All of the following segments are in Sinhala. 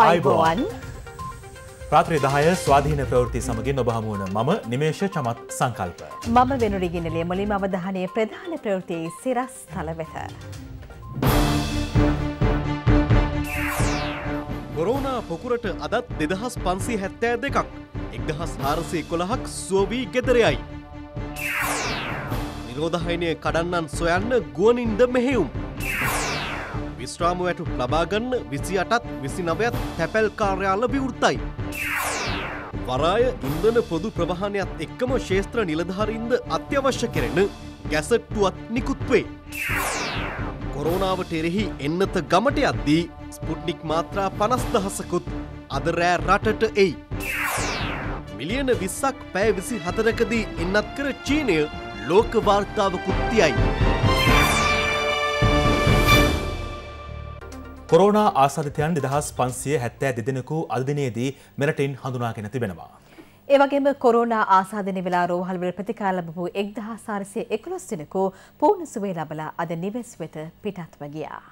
අයිබෝවන් ප්‍රාත්‍රය දහය ස්වාධීන ප්‍රවෘති සමගින් ඔබහමුවන මම නිමේෂ චමත් සංකල්ප. මම වෙනුරිගිනලිය මුලින් අවධානය ප්‍රධාන ප්‍රවෘතියේ සිරස් තල වෙත. කොරෝනා පොකුරට අදත් දෙදහස් පන්සේ හැත්තෑ දෙකක් එක්දහස් හාරසේ කොළහක් සුවවී ගෙදරයයි. නිරෝධහයිනය කඩන්නන් සොයන්න ගුවනින්ද මෙහෙවුම්. විශ්‍රාම වැටුප් ලබාගන්න විසි අටත් විසි නවයත් තැපැල් කාර්යාල විවෘත්තයි. වරාය ඉන්දන පොදු ප්‍රවාහනයක් එක්කම ශේත්‍ර නිලධාරින්ද අත්‍යවශ්‍ය කෙරෙන ගැසට්ටුවත් නිකුත්වේ. කොරෝනාවට එරෙහි එන්නත ගමට අද්දී ස්පුට්නික් මාත්‍රා පනස් දහසකුත් අදරෑ රටට එයි. මිලියන විස්සක් පැෑ විසි හතරකදී එන්නත් කර චීනය ලෝක වාර්තාවකුත්තියයි. කොරෝනා ආසාධිතයන් දෙදහස් පන්සිය හැත්තෑ දෙදෙනකු අදදිනයේදී මෙරටින් හඳුනාගෙන තිබෙනවා. ඒවගේම කොරෝනා ආසාධන වෙලා රෝහල්වල ප්‍රතිකාලබපු එක්දහා සාරසය එකොළොස් දෙනකු පූර්ණ සුවේ ලබලා අද නිවෙස් වෙත පිටත්ව ගියා.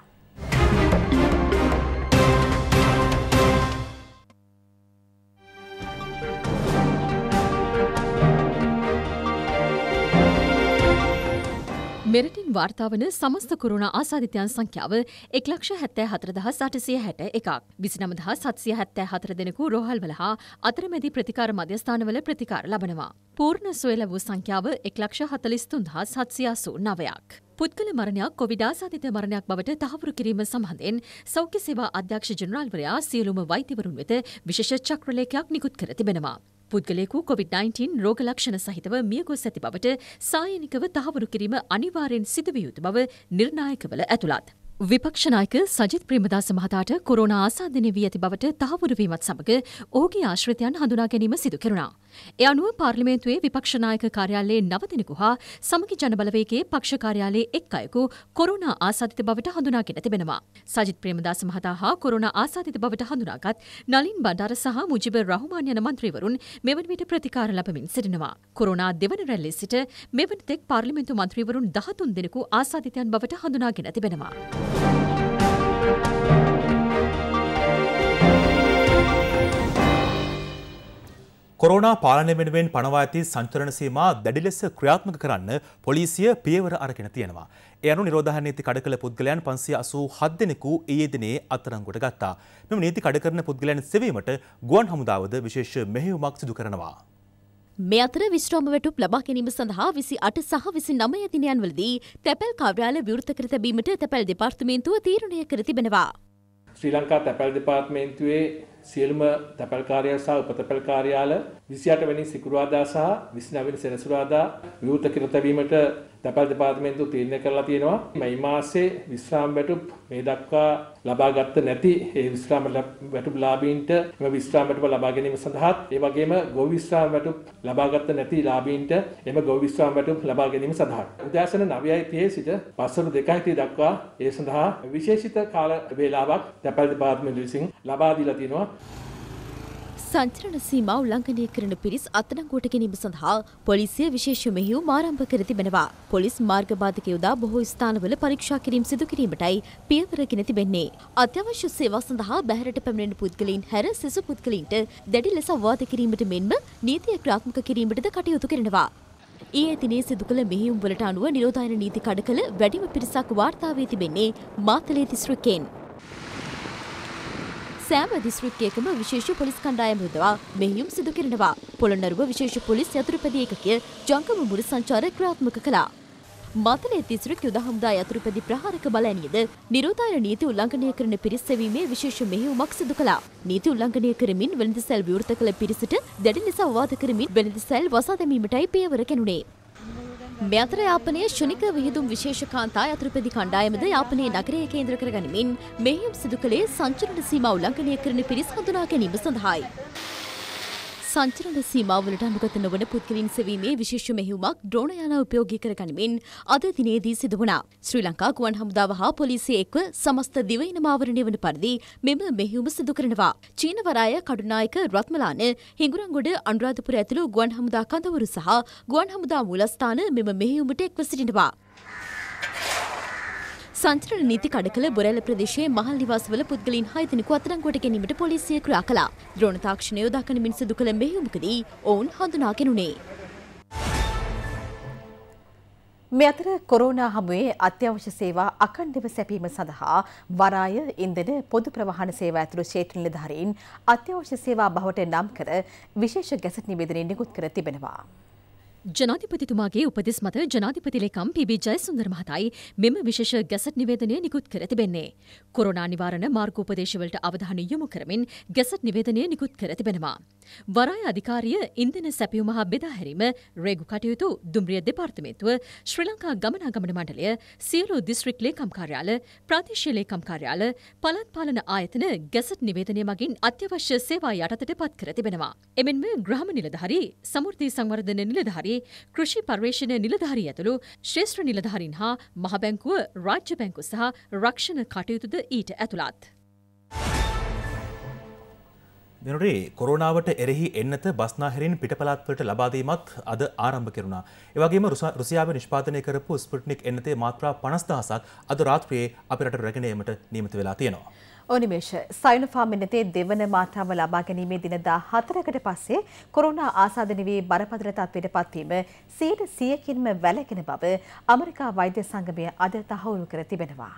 මෙරටින් වාර්තාාවන සමස්ත කරුණ ආසාධිතයන් සංඛ්‍යාව එක්ලක්ෂ හැත්තෑ හතරදහ සටසය හැට එකක් විසිනමදහ සත්සිය හැත්තෑ හතර දෙෙනෙකු රෝහල්වල හා අතරමැදි ප්‍රතිකාර මධ්‍යස්ථානවල ප්‍රතිකාර ලබනවා. පූර්ණ සොයල වූ සංඛ්‍යාව එක්ලක්ෂ හතලිස්තුන්දා සත්සියාසු නවයක්. පුද්ගල මරණයක් කොවිඩ ආසාධිත මරණයක් බවට තහවුරු කිරීම සම්බන්ධයෙන් සෞඛ්‍ය සේවා අධ්‍යක්ෂ ජනරාල්වරයා සියලුම වෛතිවරුන් වෙත විශේෂ චක්‍රලේඛයක් නිකුත් කර තිබෙනවා. පුද්ගලයෙකු COVID-19 රෝග ලක්ෂණ සහිතව මියගොස් ඇති බවට සායනිකව තහවුරු කිරීම අනිවාර්යෙන් සිදුවිය යුතු බව නිර්ණායකවල ඇතුළත්. විපක්ෂනායක සජිත් ප්‍රිමදාස මහතාට කොරෝණ ආසාධනය වී ඇති බවට තහවුරුවීමත් සමඟ ඕගේ ආශ්‍රිතයන් හඳුනා ගැනීම සිදු කෙරුණා. එ අනුව පාර්ලිමේන්තුවේ විපක්ෂනායක කාර්යාලයේ නවතිනෙකු හා සමගි ජනබලවේගේ පක්ෂ කාර්යාලයේ එක් අයකු කොරුණ ආසාධිත බවට හඳුනාගෙන තිබෙනවා. සජිත් ප්‍රේමදාස මහතා හා කොරුණ ආසාධිත බවට හඳුනාගත් නලින් බඩාර සහ මුජිබ රහමාන් යන මන්ත්‍රීවරුන් මෙවන විට ප්‍රතිකාර ලැබමින් සිටිනවා. කොරුණා දෙවන රැල්ලේ සිට මෙවන තෙක් පාර්ලිමේන්තු මන්ත්‍රීවරුන් දහතුන් දෙනෙකු ආසාධිතයන් බවට හඳුනාගෙන තිබෙනවා. කොරෝනා පාලනය වෙනුවෙන් පනවා ඇති සංචරණ සීමා දැඩි ලෙස ක්‍රියාත්මක කරන්න පොලිසිය පියවර අරගෙන තියෙනවා. ඒ අනුව නිරෝධායන නීති කඩ කළ පුද්ගලයන් 587 දෙනෙකු ඊයේ දිනේ අත්අඩංගුවට ගත්තා. මෙම නීති කඩ කරන පුද්ගලයන් සෙවීමට ගුවන් හමුදාවද විශේෂ මෙහෙයුමක් සිදු කරනවා. මේ අතර විශ්‍රාම වැටුප් ලබා ගැනීම සඳහා විසි අට සහ විසි නමය දිනයන්වලදී තැපැල් කාර්යාල විවෘත කර තැබීමට තැපැල් දෙපාර්තමේන්තුව තීරණය කර තිබෙනවා. ශ්‍රී ලංකා තැපැල් දෙපාර්තමේන්තුවේ සියලුම තැපැල් කාර්යාල සහ උපතැපැල් කාර්යාල 28 වෙනි සිකුරාදා සහ 29 වෙනි සෙනසුරාදා විවෘත කර තැබීමට තැපැල් දෙපාර්තමේන්තුව තීරණය කරලා තියෙනවා මේ මාසේ විශ්‍රාම වැටුප් මේ දක්වා ලබාගත් නැති ඒ විශ්‍රාම වැටුප් ලාභීන්ට එම විශ්‍රාම වැටුප ලබා ගැනීම සඳහාත් ඒ වගේම ගොවි විශ්‍රාම වැටුප ලබාගත් නැති ලාභීන්ට එම ගොවි විශ්‍රාම වැටුප ලබා ගැනීම සඳහා උදෑසන 9:30 සිට පස්වරු 2:30 දක්වා ඒ සඳහා විශේෂිත කාල වේලාවක් තැපැල් දෙපාර්තමේන්තුව විසින් ලබා දීලා තියෙනවා සංචරණ සීමා උල්ලංඝනය කරන පිරිස් අත්අඩංගුවට ගැනීම සඳහා පොලිසිය විශේෂ මෙහෙයුම් ආරම්භ කර තිබෙනවා. පොලිස් මාර්ග බාධක යොදා බොහෝ ස්ථානවල පරීක්ෂා කිරීම සිදු කිරීමටයි පියවරගෙන තිබෙන්නේ. අත්‍යවශ්‍ය සේවා සඳහා බැහැරට පැමිණෙන පුද්ගලයින් හැර සිසු පුද්ගලයින්ට දැඩි ලෙස අවවාද කිරීමට මෙන්ම නීතිය ක්‍රියාත්මක කිරීමටද කටයුතු කරනවා. ඊයේ දිනේ සිදු කළ මෙහෙයුම් වලට අනුව නිරෝධායන නීති කඩකල වැඩිම පිරිසක් වාර්තා වී තිබෙන්නේ මාතලේ දිස්ත්‍රික්කයෙන්. සෑම දිස්ත්‍රික්කයකම විශේෂ පොලිස් කණ්ඩායම් යොදවා මෙහෙයුම් සිදු කරනවා. පොළොන්නරුව විශේෂ පොලිස් යතුරුපැදි ඒකකය ජංගම මුරු සංචාර ක්‍රියාත්මක කළා. මතලේ දිස්ත්‍රික් යුද හමුදා යතුරුපැදි ප්‍රහාරක බලඇනියද නිරෝධායන නීති උල්ලංඝනය කරන පිරිස් සෙවීමේ විශේෂ මෙහෙයුමක් සිදු කළා. නීති උල්ලංඝනය කරමින් වෙළඳ සැල් විවෘත කළ පිරිසට දැඩි ලෙස අවවාද කරමින් වෙළඳ සැල් වසා දැමීමටයි පියවර ගැනුණේ. මේ අතර යාපනයේ ශුනික විහිදුම් විශේෂ කාන්තා යතුරුපැදි කණ්ඩායමද යාපනයේ නගරය කේන්ද්‍ර කරගනිමින් මෙහෙයුම් සිදු කළේ සංචරණ සීමා උල්ලංඝනය කරන පිරිස් හඳුනා ගැනීම සඳහායි. සංචරණ සීමාවලට අනුගත නොවන පුද්ගලින් සෙවීමේ විශේෂ මෙහිවුමක් ද්‍රෝණයාන උපයෝගී කරගනිමින් අද දිනේදී සිදු වුණා. ශ්‍රී ලංකා ගුවන් හමුදාව හා පොලිසිය එක්ව සමස්ත දිවයින මාවරණය වන පරිදි මෙම මෙහිවුම සිදු කරනවා. චීන වරාය කඩුනායක රත්මලාන හිඟුරන්ගොඩ අනුරාධපුර ඇතුළු ගුවන් හමුදා කඳවුරු සහ ගුවන් හමුදා මූලස්ථාන මෙම මෙහිවුමට එක්ව සිටිනවා. සංචරණ නීති කඩ කළ බොරැල ප්‍රදේශයේ මහල් නිවාසවල පුද්ගලයන් හය දෙනෙකු අත්අඩංගුවට ගැනීමට පොලිසිය ක්‍රියා කළා. ද්‍රෝණ තාක්ෂණය යොදා ගැනීමෙන් සිදු කළ මෙහෙයුමකදී ඔවුන් හඳුනාගෙනුනේ. මේ අතර කොරෝනා හමුවේ අත්‍යවශ්‍ය සේවා අකණ්ඩව සැපීම සඳහා වරාය ඉන්ධන පොදු ප්‍රවාහන සේවා ඇතුළු ක්ෂේත්‍ර නිලධාරීන් අත්‍යවශ්‍ය සේවා බවට නම් කර විශේෂ ගැසට් නිවේදනය නිකුත් කර තිබෙනවා. ජනාධිපතිතුමාගේ උපදෙස් මත ජනාධිපතිලේකම් පිබි ජයසුන්දර මහතායි මෙම විශේෂ ගැසට් නිවේදනය නිකුත් කර තිබෙන්නේ. කොරෝනා නිවාරණ මාර්ගෝපදේශවලට අවධානය යොමු කරමින් ගැසට් නිවේදනය නිකුත් කර තිබෙනවා. වරාය අධිකාරිය ඉන්ධන සැපයුම හා බෙදාහැරීම රේගු කටයුතු දුම්රිය දෙපාර්තමේන්තුව ශ්‍රී ලංකා ගමනාගමන මණ්ඩලය සියලු දිස්ත්‍රික් ලේකම් කාර්යාල ප්‍රාදේශීය ලේකම් කාර්යාල පළාත් පාලන ආයතන ගැසට් නිවේදනය මගින් අත්‍යවශ්‍ය සේවා යටතට පත් කර තිබෙනවා. එමෙන්ම ග්‍රහම නිලධාරී සමෘද්ධි සංවර්ධන නිලධාරී සභාවේ කෘෂි පර්යේෂණ නිලධාරී ඇතුළු ශ්‍රේෂ්ඨ නිලධාරීන් හා මහබැංකුව රාජ්‍ය බැංකු සහ රක්ෂණ කටයුතුද ඊට ඇතුළත්. දෙනොටේ කොරනාවට එරෙහි එන්නත බස්නාහිරින් පිටපලාත්වලට ලබාදීමත් අද ආරම්භ කෙරුණා. එවගේම රුසියාව නිෂ්පාතනය කරපු ස්පට්නික් එන්නතේ මාත්‍රා පනස්දහසක් අද රාත්‍රයේ අපිරට රැගෙනීමට නීමත වෙලා තියෙනවා. ඕනිමේෂ සයිනෆාම් එන්නතේ දෙවන මාතාව ලබා ගැනීමේ දින දා හතරකට පස්සේ කොරුණා ආසාධන වී බරපතල තත්වයට පත්වීම සීට සියකින්ම වැලකෙන බව අමරිකා වෛද්‍ය සංගමය අද තහවුරු කර තිබෙනවා.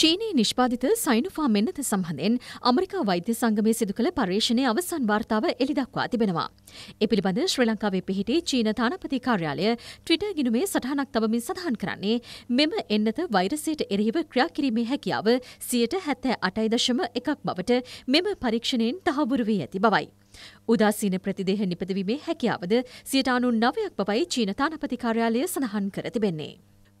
චීනයේ නිෂ්පාදිත සයිනුෆා මෙන්නත සම්හඳෙන් අමරිකා වෛද්‍ය සංගමය සිදු කළ පර්ේෂණය අවසන් වාර්තාව එළිදක්වා තිබෙනවා. එපිළිබඳ ශ්‍රී ලංකාවේ පිහිටි චීන තානපති කාර්යාලය ට්‍රිට ගිනුමේ සටහනක් තබමින් සඳහන් කරන්නේ මෙම එන්නත වෛරසයට එරහිව ක්‍රියා කිරීමේ හැකියාව සියයට හැත්තෑ අටයි දශම එකක් බවට මෙම පරීක්ෂණයෙන් තහවුරු වී ඇති බවයි. උදාසීන ප්‍රතිදේහ නිපදවීමේ හැකියාවද සියයට අනුන් නවයක් බවයි චීන තානපති කාර්යාලය සඳහන් කර තිබෙන්නේ.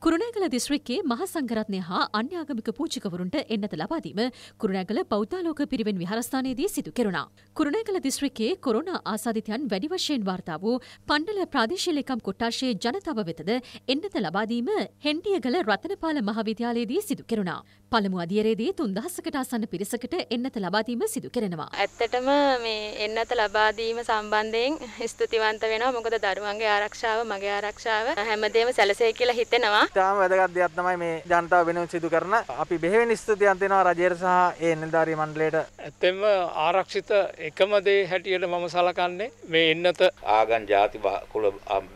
කුරුණෑගල දිස්ත්‍රික්කේ මහ සංඝරත්නය හා අන්‍යාගමික පූජකවරුන්ට එන්නත ලබාදීම කුරුණෑගල බෞද්ධාලෝක පිරිවෙන් විහාරස්ථානයේදී සිදු කෙරුණා. කුරුණෑගල දිස්ත්‍රික්කයේ කොරෝනා ආසාදිතයන් වැඩි වශයෙන් වාර්තා වූ පණ්ඩල ප්‍රාදේශීය ලේකම් කොට්ටාශයේ ජනතාව වෙතද එන්නත ලබාදීම හෙන්ඩියගල රතනපාල මහවිද්‍යාලයේදී සිදු කෙරුණා. පළමු අධියරේදී 3000කට ආසන්න පිරිසකට එන්නත ලබාදීම සිදු කෙරෙනවා. ඇත්තටම මේ එන්නත ලබාදීම සම්බන්ධයෙන් ස්තුතිවන්ත වෙනවා. මොකද දරුවන්ගේ ආරක්ෂාව මගේ ආරක්ෂාව හැමදේම සැලසේ කියලා හිතෙනවා. ඉතාම වැදගත් දෙයක් තමයි මේ ජනතාව වෙනුවෙන් සිදු කරන අපි බෙහෙවින් ස්තුතියන් දෙනවා රජයට සහ ඒ නිලධාරී මණ්ඩලයට. ඇත්තෙන්ම ආරක්ෂිත එකම දේ හැටියට මම සලකන්නේ මේ එන්නත ආගම් ಜಾති කුල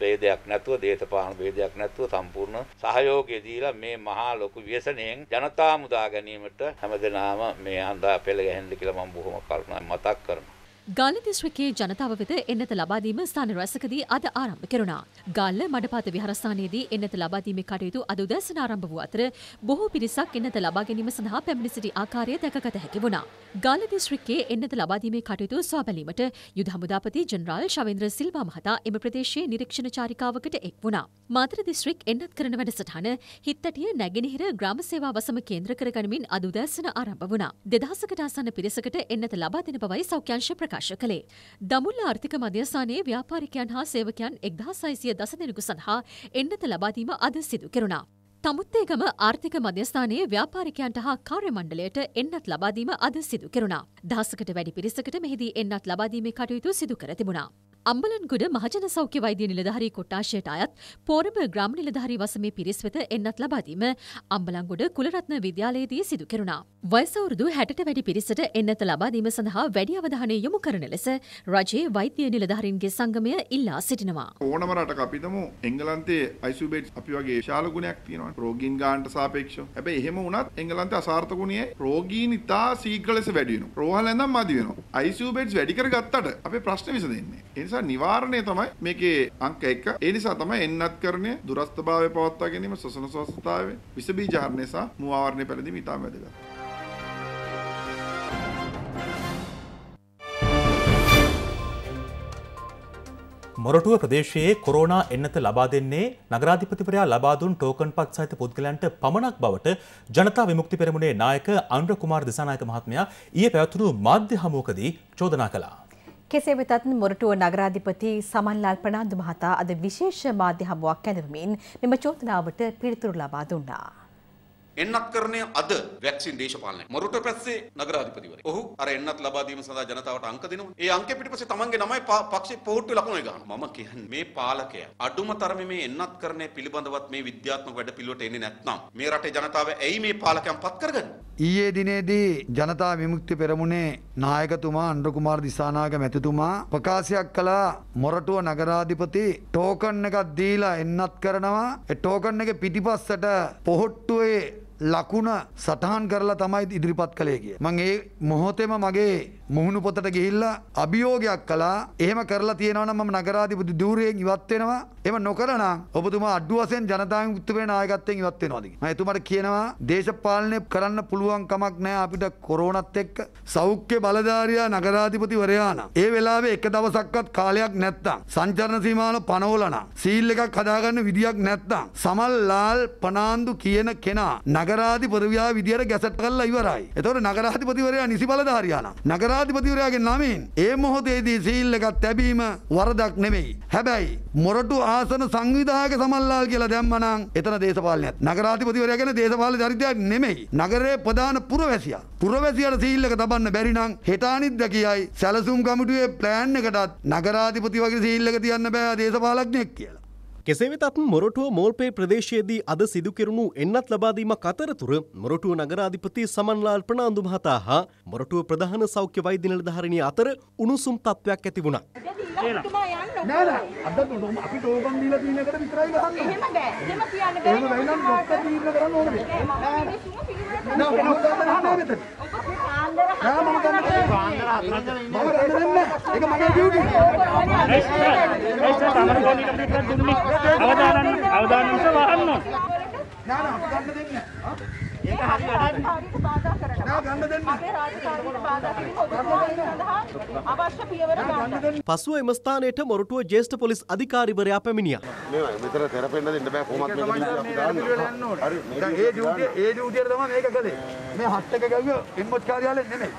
ભેදයක් නැතුව දේශපාලන ભેදයක් නැතුව සම්පූර්ණ සහයෝගය දීලා මේ මහා ලොකු ව්‍යසනයෙන් ජනතාව මුදා ගැනීමට හැමදෙනාම මේ අඳා පෙළ ගැහෙන්න කියලා මම බොහොම කරුණාවෙන් මතක් කරනවා. ගාල්ල දිස්ත්‍රික්කයේ ජනතාව වෙත එන්නත ලබාදීම ස්ථාන රැසකදී අද ආරම්භ කෙරුණා. ගාල්ල මඩපාත විහාරස්ථානයේදී එන්නත ලබාදීමේ කටයුතු අද උදෑසන ආරම්භ වූ අතර බොහෝ පිරිසක් එන්නත ලබා ගැනීම සඳහා පැමිණ සිටි ආකාරය දැකගත හැකි වුණා. ගාල්ල දිස්ත්‍රික්කයේ එන්නත ලබාදීමේ කටයුතු සොයා බැලීමට යුද හමුදාපති ජනරාල් ශවේන්ද්‍ර සිල්වා මහතා එම ප්‍රදේශයේ නිරීක්ෂණ චාරිකාවකට එක් වුණා. මාතර දිස්ත්‍රික් එන්නත් කරන වැඩසටහන හිත්තටිය නැගෙනහිර ග්‍රාම සේවා වසම කේන්ද්‍ර කරගනිමින් අද උදෑසන ආරම්භ වුණා. 2000කට ආසන්න පිරිසකට එන්නත ලබා දෙන බවයි සෞඛ්‍යංශ ප්‍රකාශ ප්‍රකාශ කළේ. දමුල්ල ආර්ථික මධ්‍යස්ථානයේ ව්‍යාපාරිකයන් හා සේවකයන් එක්දා සයිසිය දස දෙනෙකු සඳහා එන්නත ලබාදීම අද සිදු කෙරුණා. තමුත්තේගම ආර්ථික මධ්‍යස්ථානයේ ව්‍යාපාරිකයන්ට හා කාර්යමණ්ඩලයට එන්නත් ලබාදීම අද සිදු කෙරුණා. දහසකට වැඩි පිරිසකට මෙහිදී එන්නත් ලබාදීමේ කටයුතු සිදු කර තිබුණා. අම්බලන්ගොඩ මහජන සෞඛ්‍ය වෛද්‍ය නිලධාරී කොට්ටාශයට අයත් පෝරම ග්‍රාම නිලධාරී වසමේ පිරිස් වෙත එන්නත් ලබාදීම අම්බලන්ගොඩ කුලරත්න විද්‍යාලයේදී සිදු කෙරුණා. වයසවුරුදු හැටට වැඩි පිරිසට එන්නත ලබාදීම සඳහා වැඩි අවධානය යොමු කරන ලෙස රජයේ වෛද්‍ය නිලධාරීන්ගේ සංගමය ඉල්ලා සිටිනවා. ඕනම රටක අපිටම එංගලන්තයේ අයිසුබේට් අපි වගේ ශාල ගුණයක් තියෙනවා. රෝගීන් ගානට සාපේක්ෂව. හැබැයි එහෙම වුණත් එංගලන්තයේ අසාර්ථක ගුණයේ රෝගීන් ඉතා ශීඝ්‍ර ලෙස වැඩි වෙනවා. රෝහල ඇඳන් මදි වෙනවා. අයිසුබේට්ස් වැඩි කරගත්තට අපේ ප්‍රශ්න විසඳෙන්නේ. ඒ නිසා නිසා නිවාරණය තමයි මේකේ අංක 1. ඒ නිසා තමයි එන්නත්කරණය දුරස්තභාවය පවත්වා ගැනීම ශ්වසන ස්වස්ථතාවය විස බීජ හරණය සහ මූ ආවරණය පැළඳීම ඉතාම වැදගත්. මොරටුව ප්‍රදේශයේ කොරෝනා එන්නත ලබා දෙන්නේ නගරාධිපතිවරයා ලබා දුන් ටෝකන් පත් සහිත පුද්ගලයන්ට පමණක් බවට ජනතා විමුක්ති පෙරමුණේ නායක අනුර කුමාර දිසානායක මහත්මයා ඊයේ පැවතුණු මාධ්‍ය හමුවකදී චෝදනා කළා. කෙසේ වෙතත් මොරටුව නගරාධිපති සමන්ලාල් ප්‍රනාන්දු මහතා අද විශේෂ මාධ්‍ය හමුවක් ඇඳවමින් මෙම චෝදනාවට පිළිතුරු ලබා දුන්නා. එන්නත්කරණය අද වැක්සින් දේශපාලනය මොරට පැස්සේ නගරාධිපතිවර ඔහු අර එන්නත් ලබාදීම සඳහා ජනතාවට අංක දෙනවා ඒ අංක පිටිපස්සේ තමන්ගේ නමයි පක්ෂේ පෝට්ටු ලකුණු ගන්න මම කියන්නේ මේ පාලකය අඩුම තරමේ මේ එන්නත්කරණය පිළිබඳවත් මේ විද්‍යාත්මක වැඩ පිළිවෙලට එන්නේ නැත්නම් මේ රටේ ජනතාව ඇයි මේ පාලකයන් පත් කරගන්නේ ඊයේ දිනේදී ජනතා විමුක්ති පෙරමුණේ නායකතුමා අනුර කුමාර දිසානාග මැතිතුමා ප්‍රකාශයක් කළා මොරටුව නගරාධිපති ටෝකන් එකක් දීලා එන්නත් කරනවා ඒ ටෝකන් එක පිටිපස්සට පොහොට්ටුවේ ලකුණ සටහන් කරලා තමයි ඉදිරිපත් කළේ කිය. මං ඒ මොහොතේම මගේ මුහුණු පොතට ගිහිල්ලා අභියෝගයක් කළා. එහෙම කරලා තියෙනවා නම් මම නගරාධිපති ධූරයෙන් ඉවත් වෙනවා. එහෙම නොකරනම් ඔබතුමා අඩු වශයෙන් ජනතාවෙන් උත්තරේ නායකත්වයෙන් ඉවත් වෙනවාද කියලා. මම එතුමාට කියනවා දේශපාලනය කරන්න පුළුවන් කමක් නැහැ අපිට කොරෝනත් එක්ක සෞඛ්‍ය බලධාරියා නගරාධිපතිවරයා නම් ඒ වෙලාවේ එක දවසක්වත් කාලයක් නැත්තම් සංචරණ සීමාවල පනවලනම් සීල් එකක් හදාගන්න විදියක් නැත්තම් සමල් ලාල් පනාන්දු කියන කෙනා නගරාධිපතිවරයා විදියට ගැසට් කරලා ඉවරයි. එතකොට නගරාධිපතිවරයා නිසි බලධාරියා නම් නගර ජනාධිපතිවරයාගේ නමින් ඒ මොහොතේදී සීල් එකක් තැබීම වරදක් නෙමෙයි. හැබැයි මොරටු ආසන සංවිධායක සමල්ලාල් කියලා දැම්මනම් එතන දේශපාලනයක්. නගරාධිපතිවරයා ගැන දේශපාලන චරිතයක් නෙමෙයි. නගරයේ ප්‍රධාන පුරවැසියා. පුරවැසියාට සීල් එක තබන්න බැරි නම් හෙටානිද්ද කියයි සැලසුම් කමිටුවේ ප්ලෑන් එකටත් නගරාධිපති වගේ සීල් එක තියන්න බෑ දේශපාලනඥයෙක් කියලා. කෙසේ වෙතත් මොරටුව මෝල්පේ ප්‍රදේශයේදී අද සිදු කෙරුණු එන්නත් ලබාදීමක් අතරතුර මොරටුව නගරාධිපති සමන්ලාල් ප්‍රනාන්දු මහතා හා මොරටුව ප්‍රධාන සෞඛ්‍ය වෛද්‍ය නිලධාරිණිය අතර උණුසුම් තත්ත්වයක් ඇති වුණා. නෑ නෑ අද අපි ටෝකන් දීලා තියෙන එකට විතරයි ගහන්නේ. එහෙම බෑ. එහෙම කියන්න බෑ. එහෙම වෙයිනම් ඩොක්ටර් දීලා කරන්න ඕනේ. නෑ මම මේ සුම පිළිවෙලට නෑ නෑ නෑ මෙතන. නෑ මම ගන්න මම ගන්න දෙන්නේ ඒක මගේ ඩියුටි ඒ සර් තමර ගෝණි කම්ප්ලීට් කරලා දුන්නු මේ අවදානම් අවදානම් සහ වහන්න නෑ නෑ අපි ගන්න දෙන්නේ ඒක හරියට බාධා කරනවා. අවශ්‍ය පියවර ගන්න. පසුව එම ස්ථානයට මොරටුව ජ්‍යෙෂ්ඨ පොලිස් අධිකාරිවරයා පැමිණියා. මේවා මෙතන තෙරපෙන්න දෙන්න බෑ කොහොමත් මේක නිදා අපි දාන්න. හරි. දැන් ඒ ඩියුටි ඒ ඩියුටියට තමයි මේක කළේ. මේ හත් එක ගැව්වේ එම්මොච් කාර්යාලයෙන් නෙමෙයි.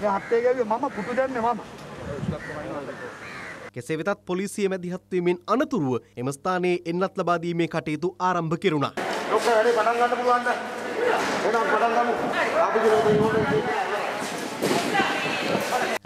මේ හත් එක ගැව්වේ මම පුටු දැම්මේ මම. කෙසේ වෙතත් පොලිසිය මැදිහත්වීමෙන් අනතුරුව එම ස්ථානයේ එන්නත් ලබා දීමේ කටයුතු ආරම්භ කෙරුණා. ලොක්ක වැඩේ පටන් ගන්න පුළුවන්ද?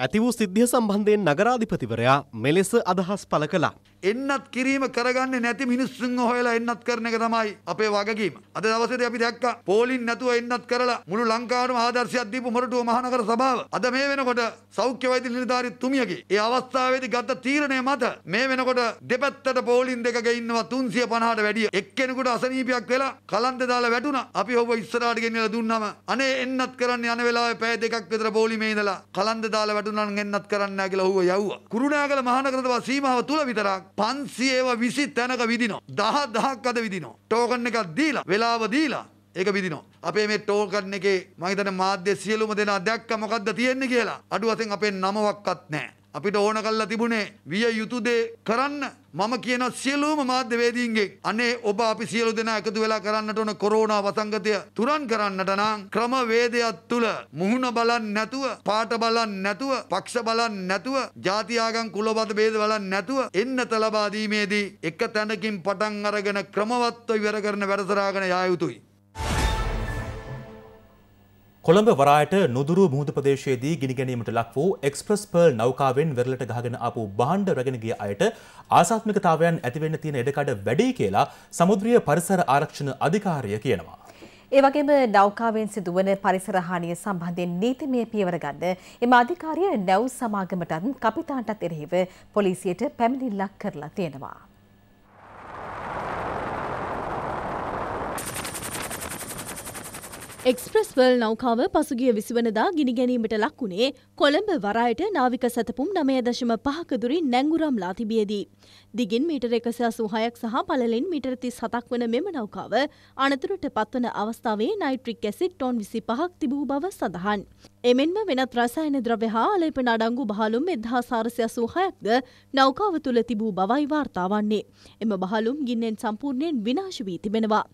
ඇති වූ සිද්ධිය සම්බන්ධයෙන් නගරාධිපතිවරයා මෙලෙස අදහස් පළ කළා. එන්නත් කිරීම කරගන්නේ නැති මිනිස්සුන් හොයලා එන්නත් කරන එක තමයි අපේ වගකීම. අද දවසේදී අපි දැක්කා පෝලින් නැතුව එන්නත් කරලා මුළු ලංකාවම ආදර්ශයක් දීපු මොරටුව මහනගර සභාව. අද මේ වෙනකොට සෞඛ්‍ය වෛද්‍ය නිලධාරීතුමියගේ ඒ අවස්ථාවේදී ගත තීරණය මත මේ වෙනකොට දෙපැත්තට පෝලින් දෙක ගෙයින්නවා 350ට වැඩිය. එක්කෙනෙකුට අසනීපයක් වෙලා කලන්ත දාලා වැටුණා. අපි ඔබ ඉස්සරහට ගෙනියලා දුන්නම අනේ එන්නත් කරන්න යන වෙලාවේ පැය දෙකක් විතර පොලිමේ ඉඳලා කලන්ද දාලා වැටුණා නම් එන්නත් කරන්න නැහැ කියලා ඔහුව යව්වා. කුරුණෑගල මහනගරදවා සීමාව තුල විතරක් පන්සියව විසි තැනක විදිනවා. දහ දහක් අද විදිනවා. ටෝකන් එකක් දීලා වෙලාව දීලා ඒක විදිනවා. අපේ මේ ටෝකන් එකේ මහිතන මාධ්‍ය සියලුම දෙනා දැක්ක මොකක්ද තියෙන්නේ කියලා. අඩු වශයෙන් අපේ නමවත්වත් නැහැ. අපිට ඕන කල්ලා තිබුණේ විය යුතු දේ කරන්න මම කියන සියලුම මාධ්‍යවේදීන්ගේ අනේ ඔබ අපි සියලු දෙනා එකතු වෙලා කරන්නට ඕන කොරෝනා වසංගතය තුරන් කරන්නට නම් ක්‍රම වේදයක් තුල මුහුණ බලන්න නැතුව පාට බලන්න නැතුව පක්ෂ බලන්න නැතුව ಜಾති ආගම් කුලවත ભેද බලන්න නැතුව එන්නත ලබා දීමේදී එක තැනකින් පටන් අරගෙන ක්‍රමවත්ව ඉවර කරන වැඩසටහන යා යුතුයි කොළඹ වරායට නුදුරු මුහුද ප්‍රදේශයේදී ගිනිගැනීමට ලක් වූ එක්ස්ප්‍රස් පර්ල් නෞකාවෙන් වෙරළට ගහගෙන ආපු භාණ්ඩ රැගෙන ගිය අයට ආසාත්මිකතාවයන් ඇති වෙන්න තියෙන ඉඩකඩ වැඩි කියලා සමුද්‍රීය පරිසර ආරක්ෂණ අධිකාරිය කියනවා. ඒ වගේම නෞකාවෙන් සිදුවන පරිසර හානිය සම්බන්ධයෙන් නීතිමය පියවර ගන්න එම අධිකාරිය නැව් සමාගමටත් කපිතාන්ටත් එරෙහිව පොලිසියට පැමිණිල්ලක් කරලා තියෙනවා. එක්ස්ප්‍රස්වල් නෞකාව පසුගිය විසිවනදා ගිනි ගැනීමට ලක්වුණේ කොළඹ වරායට නාවික සැතපුම් නමය දශම පහකදුරින් නැංගුරම්ලා තිබියදී. දිගින් මීටර එකසය සූහයක් සහ පලලින් මිටරති සතක් වන මෙම නෞකාව අනතුරට පත්වන අවස්ථාවේ නයිට්‍රික් ඇසිට් ටොන් විසි පහක් තිබූ බව සඳහන්. එමෙන්ම වෙනත් රසායන ද්‍රව්‍ය හා ආලේපන අඩංගු බහලුම් 1486ක්ද නෞකාව තුල තිබූ බවයි වාර්තා වන්නේ. එම බහලුම් ගින්නෙන් සම්පූර්ණයෙන් විනාශ වී තිබෙනවා.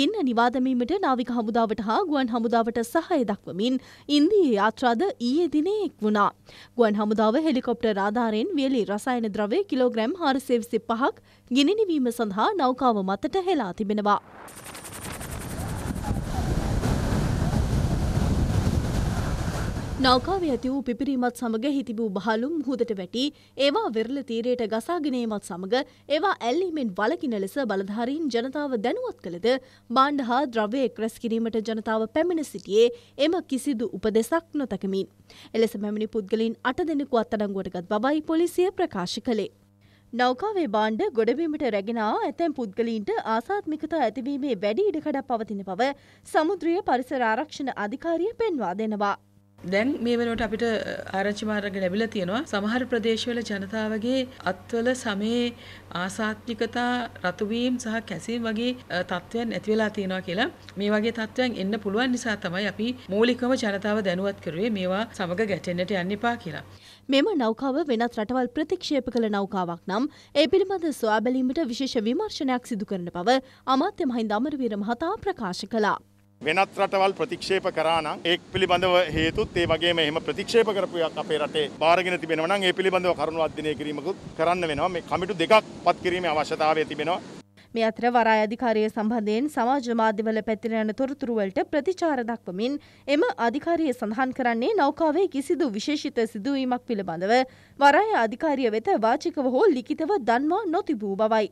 ගින්න නිවා දැමීමට නාවික හමුදාවට හා ගුවන් හමුදාවට සහාය දක්වමින් ඉන්දීය යාත්‍රාද ඊයේ දිනේ එක් වුණා. ගුවන් හමුදාව හෙලිකොප්ටර් ආධාරයෙන් වියලි රසායන ද්‍රව්‍ය කිලෝග්‍රෑම් 425ක් ගිනි නිවීම සඳහා නෞකාව මතට හෙලා තිබෙනවා. නෞකාවේ ඇති වූ පිපිරීමත් සමඟ හිතිබූ බහලුම් හුදට වැටි ඒවා වෙරළ තීරයට ගසාගෙනීමත් සමඟ ඒවා ඇල්ලීමෙන් වලකින ලෙස බලධාරීන් ජනතාව දැනුවත් කළද බාණ්ඩ හා ද්‍රව්‍යයෙක් රැස් කිරීමට ජනතාව පැමිණ සිටියේ එම කිසිදු උපදෙසක් නොතකමින්. එලෙස පැමිණි පුද්ගලින් අට දෙනෙකු අත්අඩංගුවට ගත් බවයි පොලිසිය ප්‍රකාශ කළේ. නෞකාවේ බාණ්ඩ ගොඩවීමට රැගෙනා ඇතැම් පුද්ගලීන්ට ආසාත්මිකතා ඇතිවීමේ වැඩි ඉඩකඩක් පවතින බව සමුද්‍රිය පරිසර ආරක්ෂණ අධිකාරිය පෙන්වා දෙනවා. දැන් මේ වෙනකොට අපිට ආරංචි මාර්ග ලැබිලා තියෙනවා සමහර ප්‍රදේශවල ජනතාවගේ අත්වල සමේ ආසාත්මිකතා රතුවීම් සහ කැසීම් වගේ තත්ත්වයන් ඇති වෙලා තියෙනවා කියලා මේ වගේ තත්ත්වයන් එන්න පුළුවන් නිසා තමයි අපි මූලිකවම ජනතාව දැනුවත් කරුවේ මේවා සමග ගැටෙන්නට යන්න එපා කියලා. මෙම නෞකාව වෙනත් රටවල් ප්‍රතික්ෂේප කළ නෞකාවක් නම් ඒ පිළිබඳ සොයා බැලීමට විශේෂ විමර්ශනයක් සිදු කරන බව අමාත්‍ය මහින්ද අමරවීර මහතා ප්‍රකාශ කළා. වෙනත් රටවල් ප්‍රතික්ෂේප කරා නම් ඒ පිළිබඳව හේතුත් ඒ වගේම එහෙම ප්‍රතික්ෂේප කරපු එකක් අපේ රටේ බාරගෙන තිබෙනවා නම් ඒ පිළිබඳව කරුණු අධ්‍යයනය කිරීමකුත් කරන්න වෙනවා මේ කමිටු දෙකක් පත් කිරීමේ අවශ්‍යතාවය තිබෙනවා මේ අතර වරාය අධිකාරිය සම්බන්ධයෙන් සමාජ මාධ්‍යවල පැතිර යන තොරතුරුවලට ප්‍රතිචාර දක්වමින් එම අධිකාරිය සඳහන් කරන්නේ නෞකාවේ කිසිදු විශේෂිත සිදුවීමක් පිළිබඳව වරාය අධිකාරිය වෙත වාචිකව හෝ ලිඛිතව දන්වා නොතිබූ බවයි.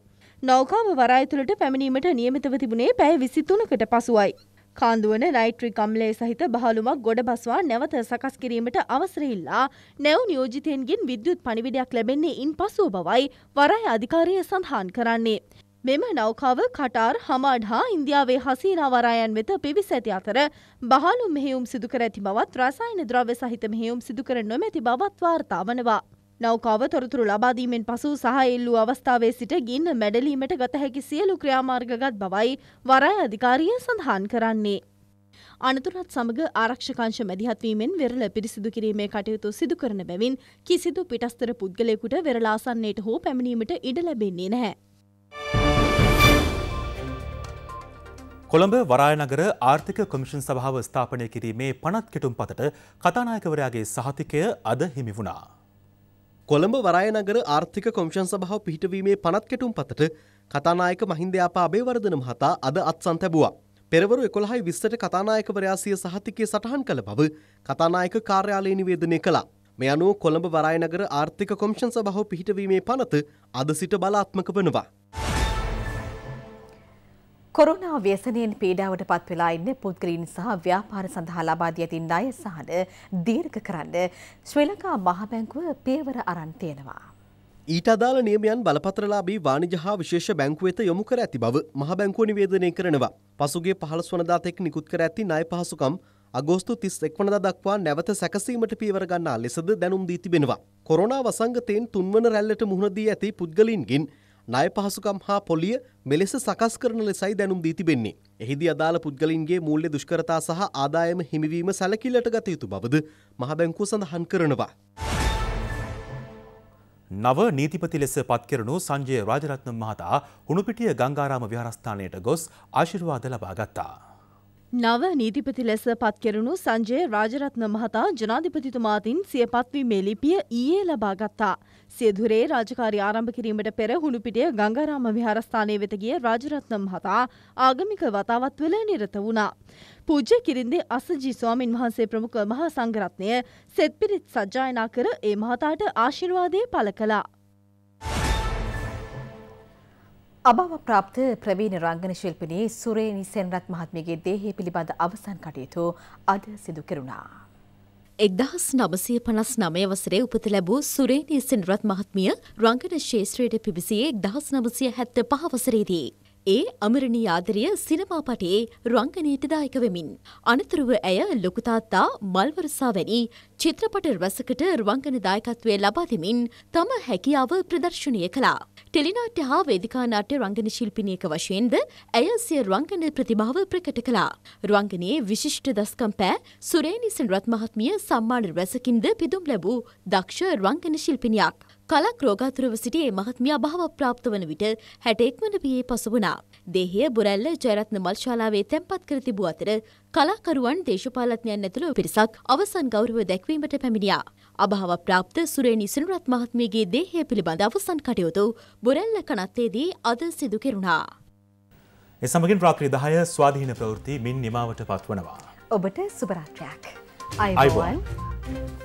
නෞකාව වරාය තුළට පැමිණීමට නියමිතව තිබුණේ පැය 23කට පසුවයි. කාන්දුවන නයිට්‍රික් අම්ලේ සහිත බහලුමක් ගොඩ බස්වා නැවත සකස් කිරීමට අවසරඉල්ලා නැව් නියෝජිතයන්ගෙන් විද්‍යුත් පනිවිඩයක් ලැබෙන්නේ ඉන් පසුව බවයි වරයි අධිකාරය සඳහන් කරන්නේ. මෙම නෞකාව කටාර් හමාඩ් හා ඉන්දියාවේ හසීනවරායන් වෙත පිවිස ඇති අතර බහලු මෙහෙුම් සිදුකර ඇති බවත් රසායින ද්‍රව්‍ය සහිත මෙහෙුම් සිදුකර නොමැති බවත් වාර්තා වනවා. නෞකාව තොරතුරු ලබාදීමෙන් පසු සහ එල්ලූ අවස්ථාවේ සිට ගින්න මැඩලීමට ගත හැකි සියලු ක්‍රියාමාර්ගගත් බවයි වරාය අධිකාරිය සඳහන් කරන්නේ. අනතුරත් සමග ආරක්ෂකංශ මැදිහත්වීමෙන් වෙරළ පිරිසිදු කිරීමේ කටයුතු සිදු කරන බැවින් කිසිදු පිටස්තර පුද්ගලයෙකුට වෙරලාසන්නයට හෝ පැමිණීමට ඉඩ ලැබෙන්නේ නැහැ. කොළඹ වරායනගර ආර්ථික කොමිෂන් සභාව ස්ථාපනය කිරීමේ පනත් කෙටුම් පතට කතානායකවරයාගේ සහතිකය අද හිමි වුණා. කොළඹ වරායනගර ආර්ථික කොමිෂන් සභාව පිහිටවීමේ පනත් කෙටුම් පතට කතානායක මහින්දයාපා අබේවර්ධන මහතා අද අත්සන් තැබුවා. පෙරවරු 11යි 20ට කතානායකවරයා සිය සහතිකයේ සටහන් කළ බව කතානායක කාර්යාලය නිවේදනය කළා. මේ අනුව කොළඹ වරායනගර ආර්ථික කොමිෂන් සභාව පිහිටවීමේ පනත අද සිට බලාත්මක වෙනවා. කොරුණා ව්‍යසනයෙන් පීඩාවට පත් වෙලා ඉන්න පුද්ගලයන් සහ ව්‍යාපාර සඳහා ලබා දී ඇති ණය සහන දීර්ඝ කරන්න ශ්‍රී ලංකා මහ බැංකුව පියවර අරන් තියෙනවා. ඊට අදාළ නියමයන් බලපත්‍රලාභී වාණිජ හා විශේෂ බැංකුව වෙත යොමු කර ඇති බව මහ බැංකුව නිවේදනය කරනවා. පසුගිය 15 වනදා තෙක් නිකුත් කර ඇති ණය පහසුකම් අගෝස්තු 31 වනදා දක්වා නැවත සැකසීමට පියවර ගන්නා ලෙසද දැනුම් දී තිබෙනවා. කොරෝනා වසංගතයෙන් තුන්වන රැල්ලට මුහුණ දී ඇති පුද්ගලයින්ගෙන් ණය පහසුකම් හා පොලිය මෙලෙස සකස් කරන ලෙසයි දැනුම් දී තිබෙන්නේ. එහිදී අදාළ පුද්ගලින්ගේ මූල්‍ය දුෂ්කරතා සහ ආදායම හිමිවීම සැලකිල්ලට ගත යුතු බවද මහබැංකුව සඳහන් කරනවා. නව නීතිපති ලෙස පත්කරනු සංජය රාජරත්න මහතා හුණුපිටිය ගංගාරාම විහාරස්ථානයට ගොස් ආශිර්වාද ලබා ගත්තා. නව නීතිපති ලෙස පත්කරනු සංජය රාජරත්න මහතා ජනාධිපතිතුමාතින් සිය පත්වීමේ ලිපිය ඊයේ ලබාගත්තා. සියදුරේ රාජකාරි ආරම්භ කිරීමට පෙර හුණුපිටිය ගංගාරාම විහාරස්ථානය වෙත ගිය රාජරත්න මහතා ආගමික වතාවත්වල නිරත වුණා. පූජ්‍ය කිරින්දේ අසජී ස්වාමින් වහන්සේ ප්‍රමුඛ මහා සංඝරත්නය සෙත් පිරිත් සජ්ජායනා කර ඒ මහතාට ආශිර්වාදය පළ කළා. අභාව ප්‍රාප්ත ප්‍රවීණ රංගන ශිල්පිනී සුරේනි සෙන්රත් මහත්මියගේ දේහය පිළිබඳ අවසන් කටයුතු අද සිදු කෙරුණා. එක්දහස් නමසය පනස් නමය වසරේ උපත ලැබූ සුරේනය සින්රත් මහත්මිය රංගන ශේත්‍රයට පිවිසියේ එක්දහස් නමසය හැත්ත පහවසරේදී. ඒ අමරණී ආදරය සිනමාපටයේ රංගනයට දායක වෙමින්. අනතුරුව ඇය ලොකුතාත්තා මල්වරසා වැනි චිත්‍රපට රසකට රංගන දායකත්වය ලබා දෙමින් තම හැකියාව ප්‍රදර්ශනය කළා. ටෙලිනාට්‍ය හා වේදිකා නාට්‍ය රංගන ශිල්පිනියක වශයෙන්ද ඇය සිය රංගන ප්‍රතිභාව ප්‍රකට කළා. රංගනයේ විශිෂ්ට දස්කම් පෑ සුරේනිසන් රත්මහත්මිය සම්මාන රැසකින්ද පිදුම් ලැබූ දක්ෂ රංගන ශිල්පිනියක්. කලක් රෝගාතුරව සිටියේ මහත්මිය අභාව ප්‍රාප්ත වන විට හැටෙක් වන වියේ පසු වුණා. දේහය බොරැල්ල ජයරත්න මල්ශාලාවේ තැන්පත් කර තිබූ අතර කලාකරුවන් දේශපාලත්නයන් ඇතුළු පිරිසක් අවසන් ගෞරව දැක්වීමට පැමිණියා. අභාව ප්‍රාප්ත සුරේනි සිනුරත් මහත්මියගේ දේහය පිළිබඳ අවසන් කටයුතු බොරැල්ල කනත්තේදී අද සිදු කෙරුණා. එසමගින් ප්‍රාක්‍රී දහය ස්වාධීන ප්‍රවෘත්ති මින් නිමාවට පත්වනවා. ඔබට සුභරාත්‍රයක්. අයිබෝන්.